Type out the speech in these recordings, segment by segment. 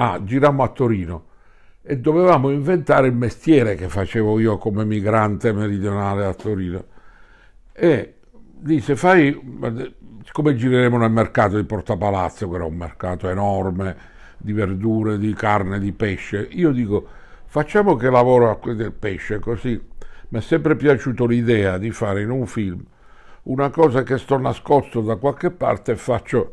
Ah, girammo a Torino e dovevamo inventare il mestiere che facevo io come migrante meridionale a Torino. E disse, fai, siccome gireremo nel mercato di Portapalazzo, che era un mercato enorme di verdure, di carne, di pesce, io dico, facciamo che lavoro a del pesce, così mi è sempre piaciuta l'idea di fare in un film una cosa che sto nascosto da qualche parte e faccio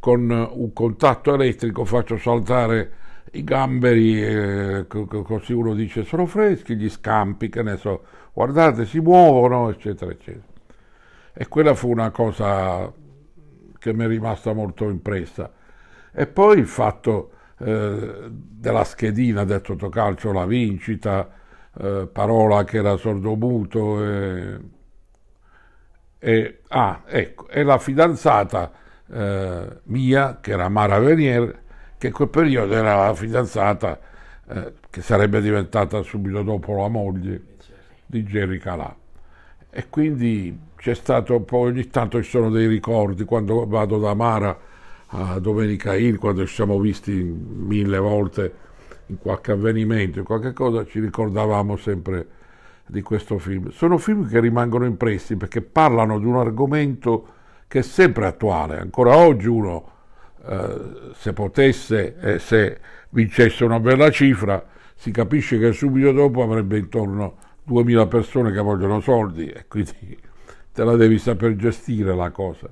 con un contatto elettrico faccio saltare i gamberi, eh, così uno dice sono freschi, gli scampi, che ne so, guardate si muovono, eccetera, eccetera. E quella fu una cosa che mi è rimasta molto impressa. E poi il fatto eh, della schedina del Totocalcio, la vincita, eh, parola che era sordomuto. E, e, ah, ecco, e la fidanzata eh, mia, che era Mara Venier, che in quel periodo era la fidanzata eh, che sarebbe diventata subito dopo la moglie di Jerry Calà. E quindi c'è stato poi ogni tanto ci sono dei ricordi quando vado da Mara a Domenica Hill, quando ci siamo visti mille volte in qualche avvenimento, in qualche cosa, ci ricordavamo sempre di questo film. Sono film che rimangono impressi perché parlano di un argomento che è sempre attuale. Ancora oggi uno, eh, se potesse e eh, se vincesse una bella cifra, si capisce che subito dopo avrebbe intorno 2000 persone che vogliono soldi e quindi te la devi saper gestire la cosa.